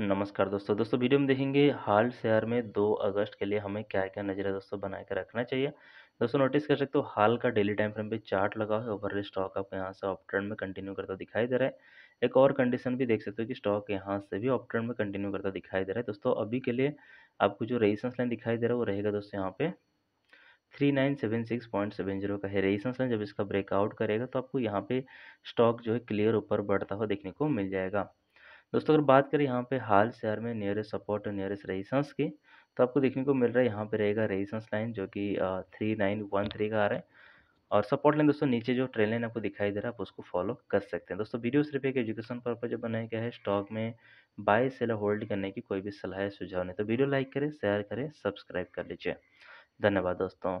नमस्कार दोस्तों दोस्तों वीडियो में देखेंगे हाल शहर में 2 अगस्त के लिए हमें क्या क्या नजर दोस्तों बना के रखना चाहिए दोस्तों नोटिस कर सकते हो हाल का डेली टाइम फ्रेम पे चार्ट लगा है ओवर स्टॉक आपको यहाँ से ऑप ट्रेंड में कंटिन्यू करता दिखाई दे रहा है एक और कंडीशन भी देख सकते हो कि स्टॉक यहाँ से भी ऑप ट्रेंड में कंटिन्यू करता दिखाई दे रहा है दोस्तों अभी के लिए आपको जो रेजिस्टेंस लाइन दिखाई दे रहा है वो रहेगा दोस्तों यहाँ पे three nine seven six point seven zero का है रेजिस्टेंस लाइन जब इसका ब्रेकआउट करेगा तो आपको यहाँ पे स्टॉक जो है क्लियर ऊपर बढ़ता हुआ देखने को मिल जाएगा दोस्तों अगर बात करें यहाँ पे हाल शहर में नियरेस्ट सपोर्ट और नियरेस्ट रेजिस्टेंस की तो आपको देखने को मिल रहा है यहाँ पे रहेगा रेजिस्टेंस लाइन जो कि थ्री नाइन वन थ्री का आ रहा है और सपोर्ट लाइन दोस्तों नीचे जो ट्रेन लाइन आपको दिखाई दे रहा है आप उसको फॉलो कर सकते हैं दोस्तों वीडियो सिर्फ एक एजुकेशन पर्पज बनाया गया है स्टॉक में बाय सेल होल्ड करने की कोई भी सलाह सुझाव नहीं तो वीडियो लाइक करें शेयर करें सब्सक्राइब कर लीजिए धन्यवाद दोस्तों